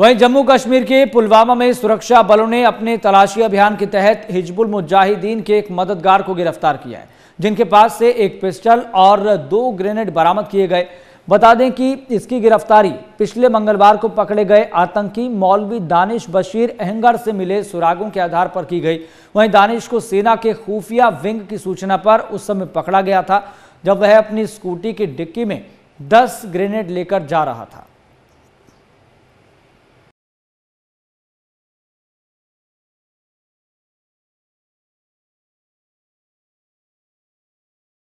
वहीं जम्मू कश्मीर के पुलवामा में सुरक्षा बलों ने अपने तलाशी अभियान के तहत हिजबुल मुजाहिदीन के एक मददगार को गिरफ्तार किया है जिनके पास से एक पिस्टल और दो ग्रेनेड बरामद किए गए बता दें कि इसकी गिरफ्तारी पिछले मंगलवार को पकड़े गए आतंकी मौलवी दानिश बशीर अहंगर से मिले सुरागों के आधार पर की गई वहीं दानिश को सेना के खुफिया विंग की सूचना पर उस समय पकड़ा गया था जब वह अपनी स्कूटी की डिक्की में दस ग्रेनेड लेकर जा रहा था